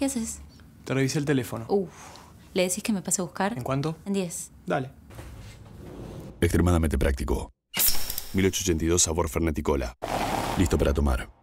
¿Qué haces? Te revisé el teléfono. Uf. ¿Le decís que me pase a buscar? ¿En cuánto? En 10. Dale. Extremadamente práctico. 1882 sabor Ferneticola. Listo para tomar.